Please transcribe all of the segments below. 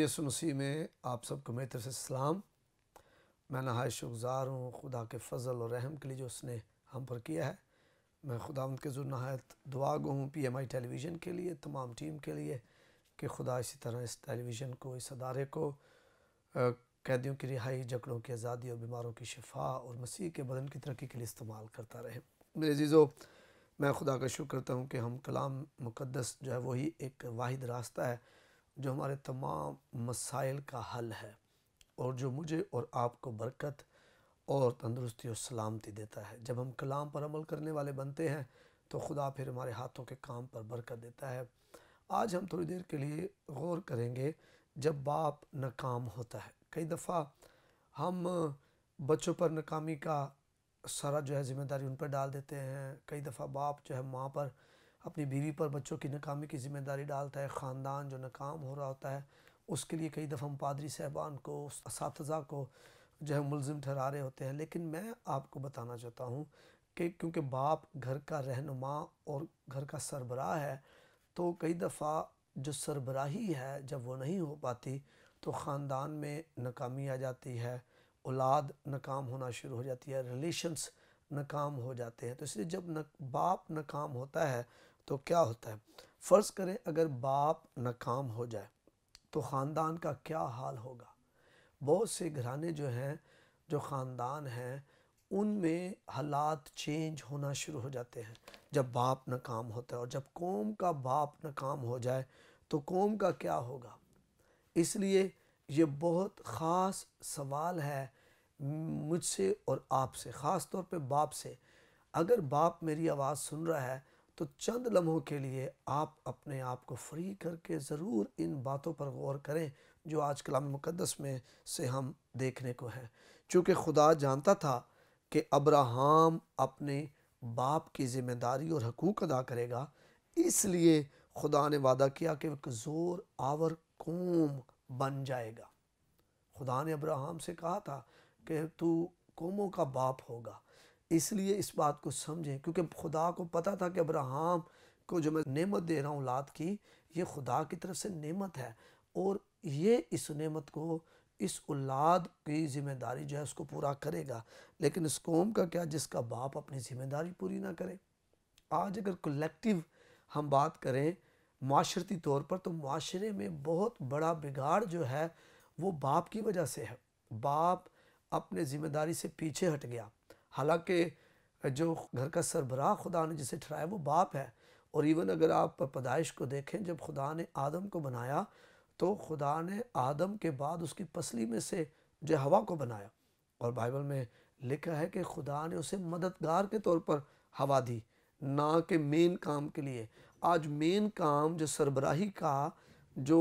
यसु मसीह में आप सबको मेरी तरफ से सलाम मैं नहाय गुज़ार हूँ खुदा के फजल और रहम के लिए जो उसने हम पर किया है मैं खुदा उनके जो नहायत दुआ गो हूँ पी एम आई टेलीविज़न के लिए तमाम टीम के लिए कि खुदा इसी तरह इस टेलीविज़न को इस अदारे को कैदियों की रिहाई जकड़ों की आज़ादी और बीमारों की शफा और मसीह के बदन की तरक्की के लिए इस्तेमाल करता रहे मेरे जीज़ो मैं खुदा का शुक्र करता हूँ कि हम कलाम मुकदस जो है वही एक वाद रास्ता है जो हमारे तमाम मसाइल का हल है और जो मुझे और आपको बरकत और तंदुरुस्ती और सलामती देता है जब हम कलाम पर अमल करने वाले बनते हैं तो खुदा फिर हमारे हाथों के काम पर बरकत देता है आज हम थोड़ी देर के लिए गौर करेंगे जब बाप नाकाम होता है कई दफ़ा हम बच्चों पर नाकामी का सारा जो है ज़िम्मेदारी उन पर डाल देते हैं कई दफ़ा बाप जो है माँ पर अपनी बीवी पर बच्चों की नाकामी की ज़िम्मेदारी डालता है ख़ानदान जो नाकाम हो रहा होता है उसके लिए कई दफ़ा हम पादरी साहबान को उस को जो है मुलम ठहरा रहे होते हैं लेकिन मैं आपको बताना चाहता हूँ कि क्योंकि बाप घर का रहनुमा और घर का सरबराह है तो कई दफ़ा जो सरबराही है जब वो नहीं हो पाती तो ख़ानदान में नाकामी आ जाती है औलाद नाकाम होना शुरू हो जाती है रिलेशन्स नाकाम हो जाते हैं तो इसलिए जब न, बाप नाकाम होता है तो क्या होता है फ़र्ज़ करें अगर बाप नाकाम हो जाए तो ख़ानदान का क्या हाल होगा बहुत से घराने जो हैं जो ख़ानदान हैं उनमें हालात चेंज होना शुरू हो जाते हैं जब बाप नाकाम होता है और जब कौम का बाप नाकाम हो जाए तो कौम का क्या होगा इसलिए ये बहुत ख़ास सवाल है मुझसे और आपसे ख़ास तौर पे बाप से अगर बाप मेरी आवाज़ सुन रहा है तो चंद लम्हों के लिए आप अपने आप को फ्री करके ज़रूर इन बातों पर गौर करें जो आज कलाम मुकदस में से हम देखने को है चूँकि खुदा जानता था कि अब्राहम अपने बाप की ज़िम्मेदारी और हकूक़ अदा करेगा इसलिए खुदा ने वादा किया कि एक ज़ोर आवर कौम बन जाएगा खुदा ने अब्राहम से कहा था कि तू कौमों का बाप होगा इसलिए इस बात को समझें क्योंकि खुदा को पता था कि अब्राहम को जो मैं नेमत दे रहा हूँ लात की ये खुदा की तरफ से नेमत है और ये इस नेमत को इस औलाद की ज़िम्मेदारी जो है उसको पूरा करेगा लेकिन इस कौम का क्या जिसका बाप अपनी ज़िम्मेदारी पूरी ना करे आज अगर कलेक्टिव हम बात करें माशरती तौर पर तो माशरे में बहुत बड़ा बिगाड़ जो है वो बाप की वजह से है बाप अपने ज़िम्मेदारी से पीछे हट गया हालांकि जो घर का सरबराह खुदा ने जिसे ठहराया वो बाप है और इवन अगर आप पैदाइश को देखें जब खुदा ने आदम को बनाया तो खुदा ने आदम के बाद उसकी पसली में से जो हवा को बनाया और बाइबल में लिखा है कि खुदा ने उसे मददगार के तौर पर हवा दी ना कि मेन काम के लिए आज मेन काम जो सरबराही का जो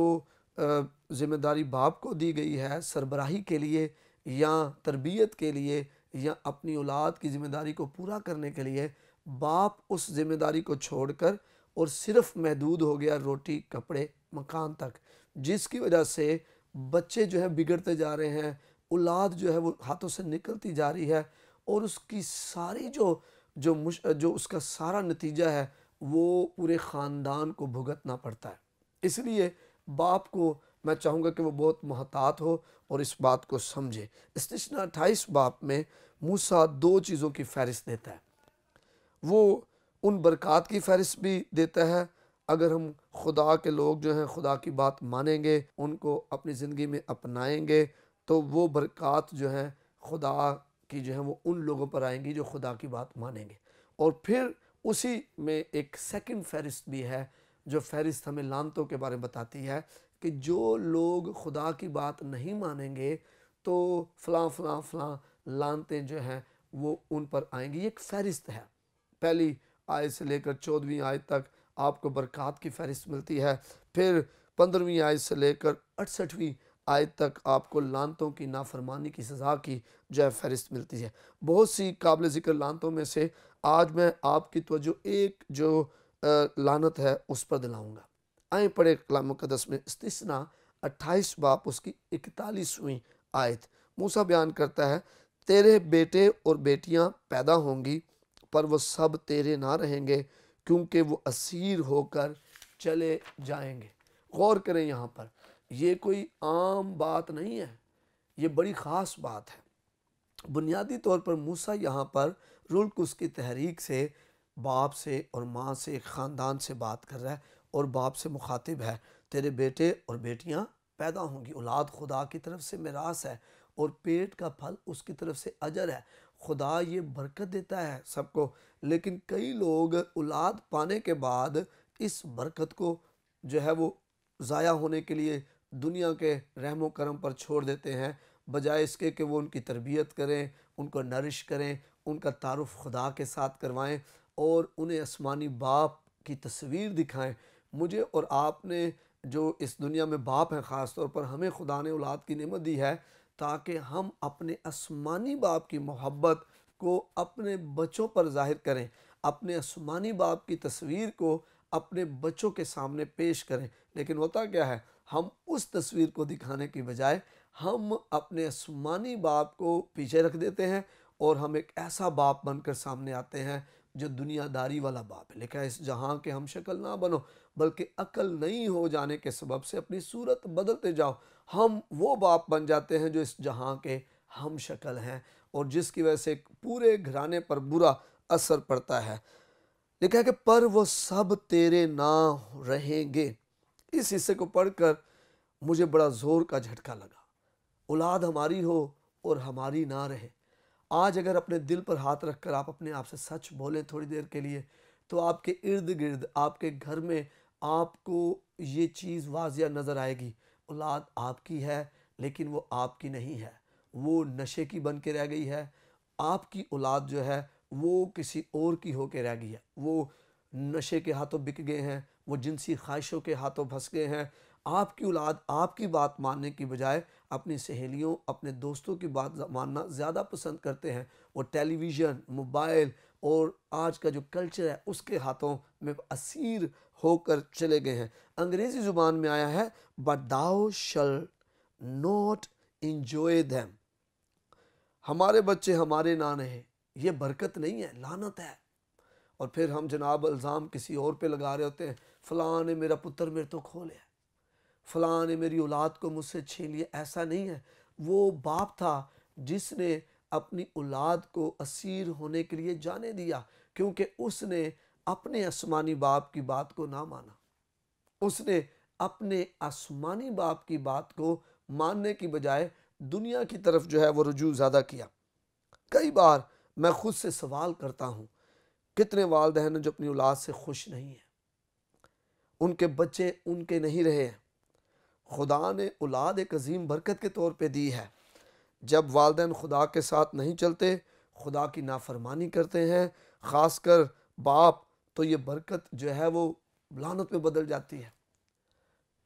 ज़िम्मेदारी बाप को दी गई है सरबराही के लिए या तरबियत के लिए या अपनी औलाद की ज़िम्मेदारी को पूरा करने के लिए बाप उस ज़िम्मेदारी को छोड़कर और सिर्फ महदूद हो गया रोटी कपड़े मकान तक जिसकी वजह से बच्चे जो है बिगड़ते जा रहे हैं औलाद जो है वो हाथों से निकलती जा रही है और उसकी सारी जो जो मुश जो उसका सारा नतीजा है वो पूरे ख़ानदान को भुगतना पड़ता है इसलिए बाप को मैं चाहूँगा कि वो बहुत महतात हो और इस बात को समझे स्टेशन अट्ठाईस बाप में मूसा दो चीज़ों की फहरिस्त देता है वो उन बरक़ात की फहरिस्त भी देता है अगर हम खुदा के लोग जो हैं खुदा की बात मानेंगे उनको अपनी ज़िंदगी में अपनाएंगे तो वो बरक़ात जो हैं खुदा की जो है वो उन लोगों पर आएंगी जो खुदा की बात मानेंगे और फिर उसी में एक सेकंड फहरिस्त भी है जो फहरिस्त हमें लानतों के बारे में बताती है कि जो लोग खुदा की बात नहीं मानेंगे तो फ़लाँ फ़लाँ फ़लां लानतें जो हैं वो उन पर आएंगी एक फहरिस्त है पहली आयत से लेकर चौदहवीं आयत तक आपको बरक़ात की फहरिस्त मिलती है फिर पंद्रहवीं आयत से लेकर अड़सठवीं आयत तक आपको लानतों की नाफरमानी की सज़ा की जो है फहरिस्त मिलती है बहुत सी काबिल ज़िक्र लानतों में से आज मैं आपकी तो एक जो लानत है उस पर दिलाऊंगा आए पढ़े कलाम मुकदस में इस्तना अट्ठाईस बाप उसकी इकतालीसवीं आयत मूसा बयान करता है तेरे बेटे और बेटियां पैदा होंगी पर वो सब तेरे ना रहेंगे क्योंकि वो असीर होकर चले जाएंगे गौर करें यहाँ पर ये कोई आम बात नहीं है ये बड़ी ख़ास बात है बुनियादी तौर पर मूसा यहाँ पर रुल्क उसकी तहरीक से बाप से और माँ से ख़ानदान से बात कर रहा है और बाप से मुखातिब है तेरे बेटे और बेटियाँ पैदा होंगी औलाद खुदा की तरफ से मिरास है और पेट का फल उसकी तरफ से अजर है खुदा ये बरकत देता है सबको लेकिन कई लोग औलाद पाने के बाद इस बरकत को जो है वो ज़ाया होने के लिए दुनिया के रहमो करम पर छोड़ देते हैं बजाय इसके कि वो उनकी तरबियत करें उनको नरिश करें उनका तारफ़ खुदा के साथ करवाएं और उन्हें आसमानी बाप की तस्वीर दिखाएं मुझे और आपने जो इस दुनिया में बाप हैं ख़ास तौर पर हमें खुदा ने औलाद की नेमत दी है ताकि हम अपने आसमानी बाप की मोहब्बत को अपने बच्चों पर जाहिर करें अपने आसमानी बाप की तस्वीर को अपने बच्चों के सामने पेश करें लेकिन होता क्या है हम उस तस्वीर को दिखाने की बजाय हम अपने आसमानी बाप को पीछे रख देते हैं और हम एक ऐसा बाप बनकर सामने आते हैं जो दुनियादारी वाला बाप है लिखा है इस जहाँ के हम शक्ल ना बनो बल्कि अकल नहीं हो जाने के सबब से अपनी सूरत बदलते जाओ हम वो बाप बन जाते हैं जो इस जहाँ के हम शक्ल हैं और जिसकी वजह से पूरे घराने पर बुरा असर पड़ता है लिखा है कि पर वो सब तेरे ना रहेंगे इस हिस्से को पढ़कर मुझे बड़ा ज़ोर का झटका लगा औलाद हमारी हो और हमारी ना रहे आज अगर अपने दिल पर हाथ रखकर आप अपने आप से सच बोलें थोड़ी देर के लिए तो आपके इर्द गिर्द आपके घर में आपको ये चीज़ वाजिया नज़र आएगी औलाद आपकी है लेकिन वो आपकी नहीं है वो नशे की बन के रह गई है आपकी औलाद जो है वो किसी और की हो के रह गई है वो नशे के हाथों बिक गए हैं वो जिनसी ख्वाहिशों के हाथों फंस गए हैं आपकी औलाद आपकी बात मानने की बजाय अपनी सहेलियों अपने दोस्तों की बात मानना ज़्यादा पसंद करते हैं वो टेलीविज़न मोबाइल और आज का जो कल्चर है उसके हाथों में असीर होकर चले गए हैं अंग्रेज़ी ज़ुबान में आया है बट दाओ शल नोट इन्जॉय दैम हमारे बच्चे हमारे नान हैं ये बरकत नहीं है लानत है और फिर हम जनाब इल्ज़ाम किसी और पे लगा रहे होते हैं फ़लाँ ने मेरा पुत्र मेरे तो खो लिया फ़लाँ ने मेरी औलाद को मुझसे छीन लिया ऐसा नहीं है वो बाप था जिसने अपनी औलाद को असीर होने के लिए जाने दिया क्योंकि उसने अपने आसमानी बाप की बात को ना माना उसने अपने आसमानी बाप की बात को मानने की बजाय दुनिया की तरफ जो है वो रुजू ज़्यादा किया कई बार मैं खुद से सवाल करता हूँ कितने वालदे हैं जो अपनी औलाद से खुश नहीं हैं उनके बच्चे उनके नहीं रहे हैं खुदा ने औलाद एक अजीम बरकत के तौर पर दी है जब वालदेन खुदा के साथ नहीं चलते खुदा की नाफरमानी करते हैं ख़ास कर बाप तो ये बरकत जो है वो लानत में बदल जाती है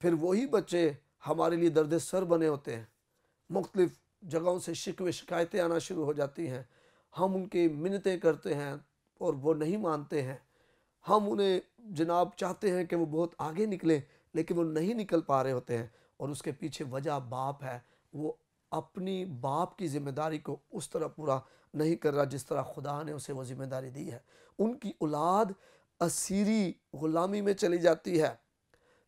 फिर वही बच्चे हमारे लिए दर्द सर बने होते हैं मुख्तलिफ़ जगहों से शिकवे शिकायतें आना शुरू हो जाती हैं हम उनकी मिन्नतें करते हैं और वो नहीं मानते हैं हम उन्हें जनाब चाहते हैं कि वो बहुत आगे निकलें लेकिन वो नहीं निकल पा रहे होते हैं और उसके पीछे वजह बाप है वो अपनी बाप की ज़िम्मेदारी को उस तरह पूरा नहीं कर रहा जिस तरह खुदा ने उसे वो ज़िम्मेदारी दी है उनकी औलाद असीरी ग़ुलामी में चली जाती है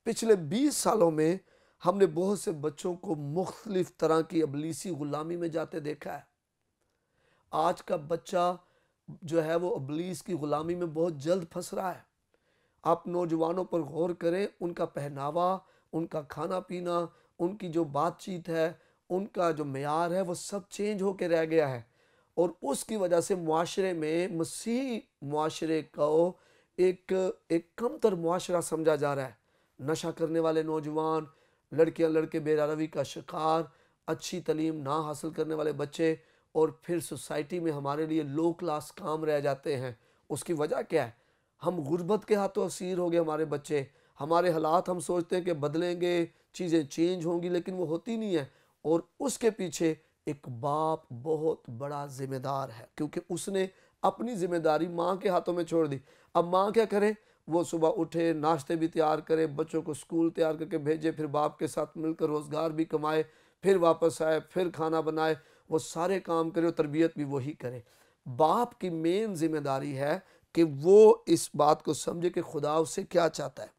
पिछले 20 सालों में हमने बहुत से बच्चों को मुख्तलिफ तरह की अबलीसी ग़ुलामी में जाते देखा है आज का बच्चा जो है वो अबलीस की ग़ुलामी में बहुत जल्द फंस रहा है आप नौजवानों पर गौर करें उनका पहनावा उनका खाना पीना उनकी जो बातचीत है उनका जो मैार है वो सब चेंज हो के रह गया है और उसकी वजह से माशरे में मसीह माशरे को एक एक कमतर माशरा समझा जा रहा है नशा करने वाले नौजवान लड़कियां लड़के बेरारवी का शिकार अच्छी तलीम ना हासिल करने वाले बच्चे और फिर सोसाइटी में हमारे लिए लो क्लास काम रह जाते हैं उसकी वजह क्या है हम गुरबत के हाथों असीर हो गए हमारे बच्चे हमारे हालात हम सोचते हैं कि बदलेंगे चीज़ें चेंज होंगी लेकिन वो होती नहीं है और उसके पीछे एक बाप बहुत बड़ा ज़िम्मेदार है क्योंकि उसने अपनी ज़िम्मेदारी माँ के हाथों में छोड़ दी अब माँ क्या करे वो सुबह उठे नाश्ते भी तैयार करे बच्चों को स्कूल तैयार करके भेजे फिर बाप के साथ मिलकर रोज़गार भी कमाए फिर वापस आए फिर खाना बनाए वो सारे काम करे और तरबियत भी वही करे बाप की मेन जिम्मेदारी है कि वो इस बात को समझे कि खुदा उससे क्या चाहता है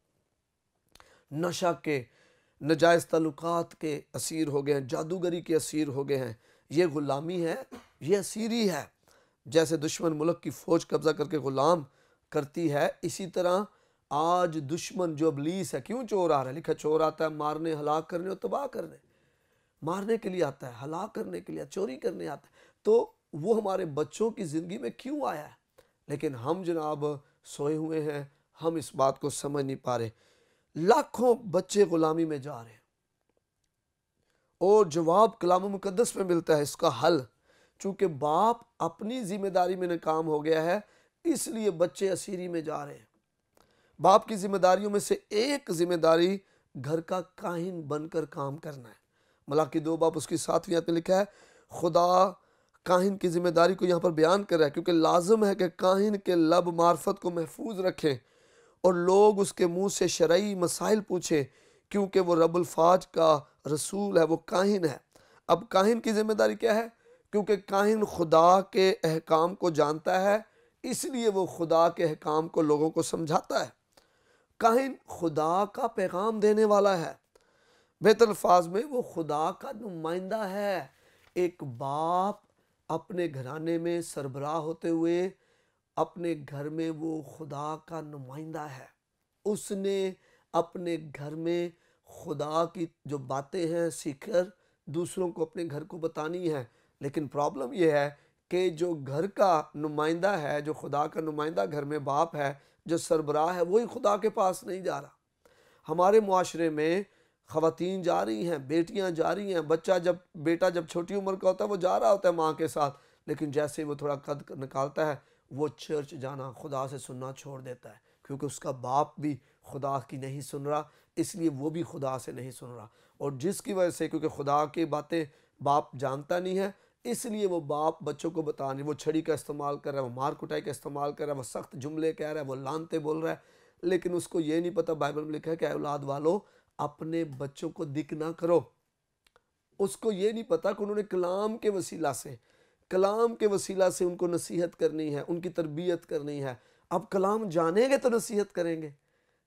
नशा के नजायज़ तल्लुकात के असीर हो गए हैं जादूगरी के असीर हो गए हैं ये ग़ुलामी है ये असीरी है जैसे दुश्मन मुल्क की फ़ौज कब्ज़ा करके ग़ुलाम करती है इसी तरह आज दुश्मन जो अबलीस है क्यों चोर आ रहा है लिखा चोर आता है मारने हलाक करने और तबाह करने मारने के लिए आता है हलाक करने के लिए चोरी करने आता है तो वो हमारे बच्चों की ज़िंदगी में क्यों आया है लेकिन हम जनाब सोए हुए हैं हम इस बात को समझ नहीं पा रहे लाखों बच्चे ग़ुलामी में जा रहे हैं और जवाब कलाम मुकदस में मिलता है इसका हल चूँकि बाप अपनी ज़िम्मेदारी में नाकाम हो गया है इसलिए बच्चे असीरी में जा रहे हैं बाप की जिम्मेदारियों में से एक जिम्मेदारी घर का काहिन बनकर काम करना है मलाकी दो बाप उसकी सातवीं में लिखा है खुदा काहिन की ज़िम्मेदारी को यहाँ पर बयान कर रहा है क्योंकि लाजम है कि काहिन के लब मार्फत को महफूज रखें और लोग उसके मुँह से शरय मसाइल पूछें क्योंकि वो रबुल्फाज का रसूल है वो काहिन है अब काहिन की ज़िम्मेदारी क्या है क्योंकि काहिन खुदा के अहकाम को जानता है इसलिए वो खुदा के अहकाम को लोगों को समझाता है काहिन खुदा का पैगाम देने वाला है बेहतर अल्फाज में वो खुदा का नुमाइंदा है एक बाप अपने घराने में सरबराह होते हुए अपने घर में वो खुदा का नुमाइंदा है उसने अपने घर में खुदा की जो बातें हैं सीखकर दूसरों को अपने घर को बतानी है लेकिन प्रॉब्लम यह है कि जो घर का नुमाइंदा है जो खुदा का नुमाइंदा घर में बाप है जो सरबराह है वही खुदा के पास नहीं जा रहा हमारे माशरे में खातन जा रही हैं बेटियां जा रही हैं बच्चा जब बेटा जब छोटी उम्र का होता है वो जा रहा होता है माँ के साथ लेकिन जैसे ही वो थोड़ा कद निकालता है वो चर्च जाना खुदा से सुनना छोड़ देता है क्योंकि उसका बाप भी खुदा की नहीं सुन रहा इसलिए वो भी खुदा से नहीं सुन रहा और जिसकी वजह से क्योंकि खुदा की बातें बाप जानता नहीं है इसलिए वो बाप बच्चों को बता नहीं वो छड़ी का इस्तेमाल कर रहा है वो मार कुटाई का इस्तेमाल कर रहा है वो सख्त जुमले कह रहा है वो लानते बोल रहा है लेकिन उसको ये नहीं पता बाइबल में लिखा है कि औलाद वालों अपने बच्चों को दिक ना करो उसको ये नहीं पता कि उन्होंने कलाम के वसीला से कलाम के वसीला से उनको नसीहत करनी है उनकी तरबियत करनी है अब कलाम जानेंगे तो नसीहत करेंगे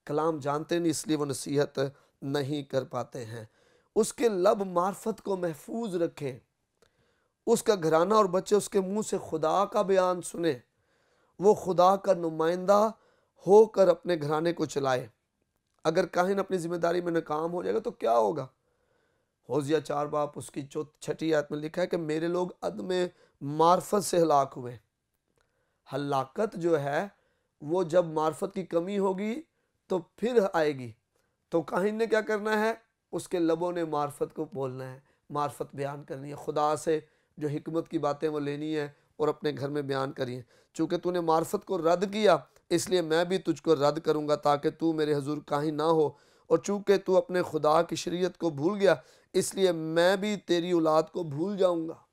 कलाम जानते नहीं इसलिए वो नसीहत नहीं कर पाते हैं उसके लब मार्फत को महफूज रखें उसका घराना और बच्चे उसके मुंह से खुदा का बयान सुने वो खुदा का नुमाइंदा होकर अपने घराने को चलाए अगर काहिन अपनी जिम्मेदारी में नाकाम हो जाएगा तो क्या होगा हौजिया चार बाप उसकी चौथ छठी आयत में लिखा है कि मेरे लोग अदम मार्फत से हलाक हुए हलाकत जो है वो जब मार्फत की कमी होगी तो फिर आएगी तो काहिन ने क्या करना है उसके लबों ने मार्फत को बोलना है मार्फत बयान करनी है खुदा से जो हमत की बातें वो लेनी है और अपने घर में बयान करिए चूँकि तूने मार्फत को रद्द किया इसलिए मैं भी तुझको रद्द करूँगा ताकि तू मेरे हजूर काहिं ना हो और चूँकि तू अपने खुदा की शरीयत को भूल गया इसलिए मैं भी तेरी औलाद को भूल जाऊँगा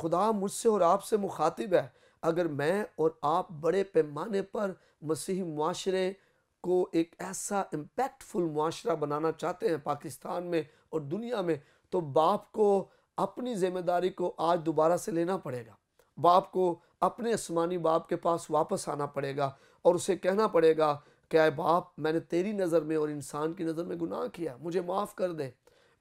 खुदा मुझसे और आपसे मुखातिब है अगर मैं और आप बड़े पैमाने पर मसीह माशरे को एक ऐसा इम्पैक्टफुल माशरा बनाना चाहते हैं पाकिस्तान में और दुनिया में तो बाप को अपनी ज़िम्मेदारी को आज दोबारा से लेना पड़ेगा बाप को अपने आसमानी बाप के पास वापस आना पड़ेगा और उसे कहना पड़ेगा कि आए बाप मैंने तेरी नज़र में और इंसान की नज़र में गुनाह किया मुझे माफ़ कर दे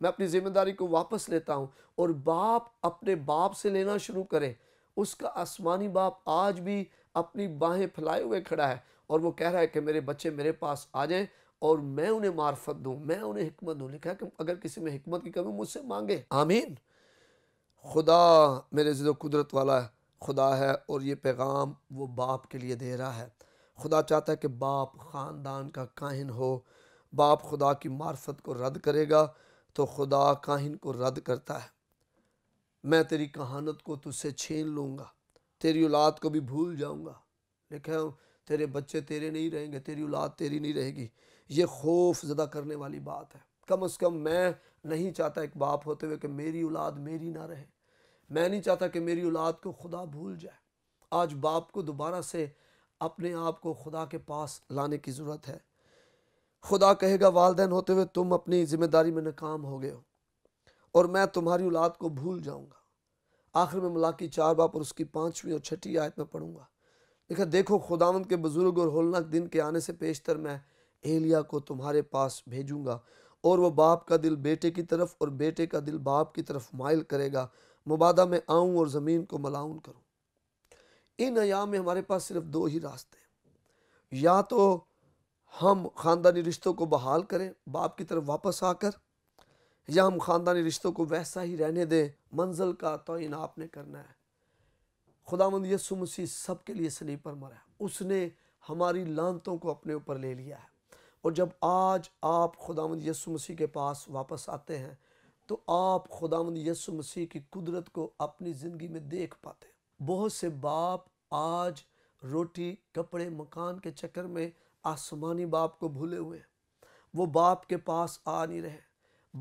मैं अपनी ज़िम्मेदारी को वापस लेता हूँ और बाप अपने बाप से लेना शुरू करे उसका आसमानी बाप आज भी अपनी बाहें फैलाए हुए खड़ा है और वो कह रहा है कि मेरे बच्चे मेरे पास आ जाएं और मैं उन्हें मार्फत दूँ मैं उन्हें हमत दूँ लिखा है कि अगर किसी में हमत की कमी मुझसे मांगे आमीन खुदा मेरे ज़िद कुदरत वाला खुदा है और ये पैगाम वो बाप के लिए दे रहा है खुदा चाहता है कि बाप ख़ानदान का काहिन हो बाप खुदा की मार्फत को रद्द करेगा तो खुदा काहिन को रद्द करता है मैं तेरी कहानत को तुझसे छीन लूँगा तेरी औलाद को भी भूल जाऊँगा लिखा तेरे बच्चे तेरे नहीं रहेंगे तेरी औलाद तेरी नहीं रहेगी ये खौफ ज़दा करने वाली बात है कम से कम मैं नहीं चाहता एक बाप होते हुए कि मेरी औलाद मेरी ना रहे मैं नहीं चाहता कि मेरी औलाद को खुदा भूल जाए आज बाप को दोबारा से अपने आप को खुदा के पास लाने की ज़रूरत है खुदा कहेगा वालदेन होते हुए तुम अपनी ज़िम्मेदारी में नाकाम हो गए हो और मैं तुम्हारी औलाद को भूल जाऊँगा आखिर में मलाकी चार बाप और उसकी पाँचवीं और छठी आयत में पढ़ूँगा लिखा देखो खुदावंद के बुज़ुर्ग और होलनाक दिन के आने से पेशतर मैं एलिया को तुम्हारे पास भेजूँगा और वह बाप का दिल बेटे की तरफ और बेटे का दिल बाप की तरफ माइल करेगा मुबादा में आऊँ और ज़मीन को मलाउन करूँ इन अयाम में हमारे पास सिर्फ दो ही रास्ते हैं या तो हम ख़ानदानी रिश्तों को बहाल करें बाप की तरफ वापस आकर या हम ख़ानदानी रिश्तों को वैसा ही रहने दें मंजिल का इन आपने करना है खुदा मंद यसु मसीह सब के लिए सलीब पर मरा उसने हमारी लानतों को अपने ऊपर ले लिया है और जब आज आप खुदावंद यसु मसीह के पास वापस आते हैं तो आप खुदावंद यसु मसीह की कुदरत को अपनी ज़िंदगी में देख पाते हैं बहुत से बाप आज रोटी कपड़े मकान के चक्कर में आसमानी बाप को भूले हुए हैं वो बाप के पास आ नहीं रहे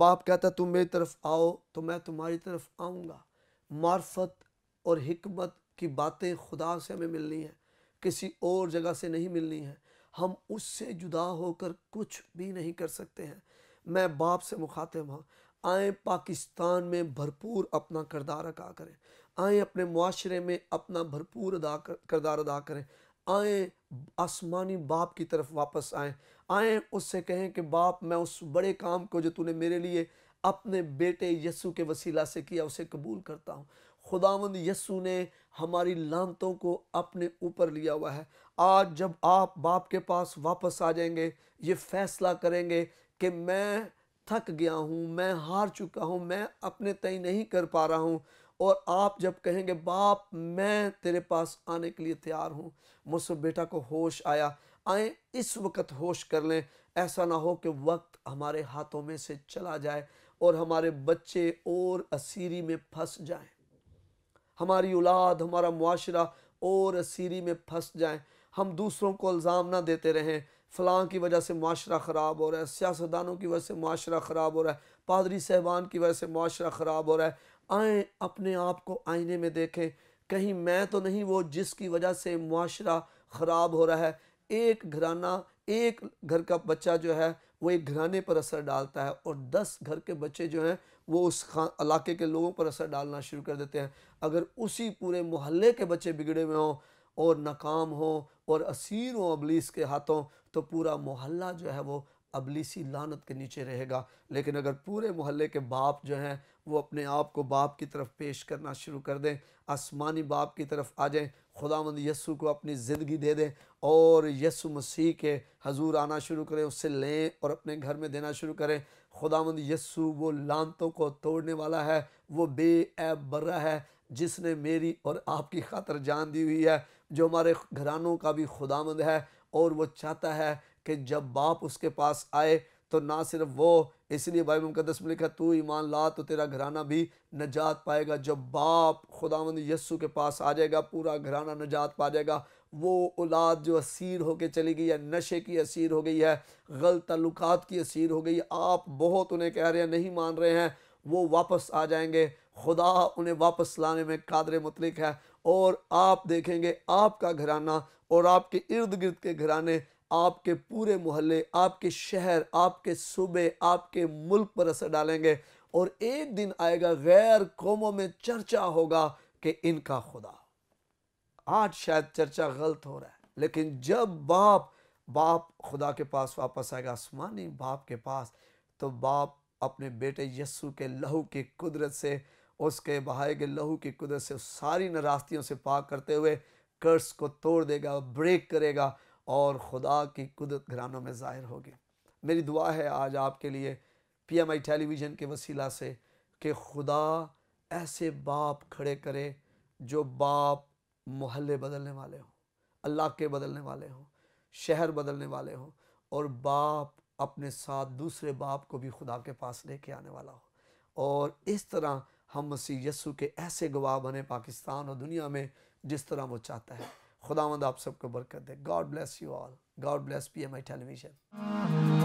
बाप कहता तुम मेरी तरफ आओ तो मैं तुम्हारी तरफ आऊँगा मार्फत और हमत की बातें खुदा से हमें मिलनी है किसी और जगह से नहीं मिलनी है हम उससे जुदा होकर कुछ भी नहीं कर सकते हैं मैं बाप से मुखातिब हूँ आए पाकिस्तान में भरपूर अपना करदार अदा करें आए अपने माशरे में अपना भरपूर अदा करदार अदा करें आए आसमानी बाप की तरफ वापस आए आए उससे कहें कि बाप मैं उस बड़े काम को जो तूने मेरे लिए अपने बेटे यसु के वसीला से किया उसे कबूल करता हूँ खुदावंद यस्सू ने हमारी लानतों को अपने ऊपर लिया हुआ है आज जब आप बाप के पास वापस आ जाएंगे ये फैसला करेंगे कि मैं थक गया हूँ मैं हार चुका हूँ मैं अपने तय नहीं कर पा रहा हूँ और आप जब कहेंगे बाप मैं तेरे पास आने के लिए तैयार हूँ मुझसे बेटा को होश आया आए इस वक्त होश कर लें ऐसा ना हो कि वक्त हमारे हाथों में से चला जाए और हमारे बच्चे और असीरी में फंस जाएं हमारी औलाद हमारा मुआरा और सीरी में फंस जाए हम दूसरों को इल्ज़ाम ना देते रहें फ़लाँ की वजह से माशरा ख़राब हो रहा है सियासतदानों की वजह से माशरा ख़राब हो रहा है पादरी साहबान की वजह से माशरा ख़राब हो रहा है आए अपने आप को आईने में देखें कहीं मैं तो नहीं वो जिसकी वजह से माशरा ख़राब हो रहा है एक घराना एक घर का बच्चा जो है वो एक घराने पर असर डालता है और दस घर के बच्चे जो हैं वो उस इलाके के लोगों पर असर डालना शुरू कर देते हैं अगर उसी पूरे मोहल्ले के बच्चे बिगड़े हुए हों और नाकाम हों और असीर हों अबलीस के हाथों तो पूरा मोहल्ला जो है वो अबलीसी लानत के नीचे रहेगा लेकिन अगर पूरे मोहल्ले के बाप जो हैं वो अपने आप को बाप की तरफ पेश करना शुरू कर दें आसमानी बाप की तरफ आ जाएं खुदावंद यस्सु को अपनी ज़िंदगी दे दें और यस्सु मसीह के हजूर आना शुरू करें उससे लें और अपने घर में देना शुरू करें खुदावंद यस्सु वो लानतों को तोड़ने वाला है वो बेऐब बर्रा है जिसने मेरी और आपकी खातर जान दी हुई है जो हमारे घरानों का भी खुदामंद है और वो चाहता है कि जब बाप उसके पास आए तो ना सिर्फ वो इसलिए भाई मुकदस में लिखा तू ईमान ला तो तेरा घराना भी नजात पाएगा जब बाप खुदावंद यस्सु के पास आ जाएगा पूरा घराना नजात पा जाएगा वो औलाद जो असीर होके चली गई है नशे की असीर हो गई है गलत तल्लुक़ की असीर हो गई है आप बहुत उन्हें कह रहे हैं नहीं मान रहे हैं वो वापस आ जाएंगे खुदा उन्हें वापस लाने में कादर मतलिक है और आप देखेंगे आपका घराना और आपके इर्द गिर्द के घराने आपके पूरे मोहल्ले आपके शहर आपके सूबे आपके मुल्क पर असर डालेंगे और एक दिन आएगा गैर कौमों में चर्चा होगा कि इनका खुदा आज शायद चर्चा गलत हो रहा है लेकिन जब बाप बाप खुदा के पास वापस आएगा आसमानी बाप के पास तो बाप अपने बेटे यस्सु के लहू की कुदरत से उसके बहाए गए लहू की कुदरत से सारी नारास्तियों से पाक करते हुए कर्ज को तोड़ देगा ब्रेक करेगा और ख़ुदा की कुदरत घरानों में ज़ाहिर होगी मेरी दुआ है आज आपके लिए पी एम आई टेलीविज़न के वसीला से कि खुदा ऐसे बाप खड़े करे जो बाप महल्ले बदलने वाले हों अल्लाह के बदलने वाले हों शहर बदलने वाले हों और बाप अपने साथ दूसरे बाप को भी खुदा के पास लेके आने वाला हो और इस तरह हम मसीह यसु के ऐसे गवाह बने पाकिस्तान और दुनिया में जिस तरह वो चाहता है खुदावंद आप सबको बरकत दे God bless you all God bless P M I television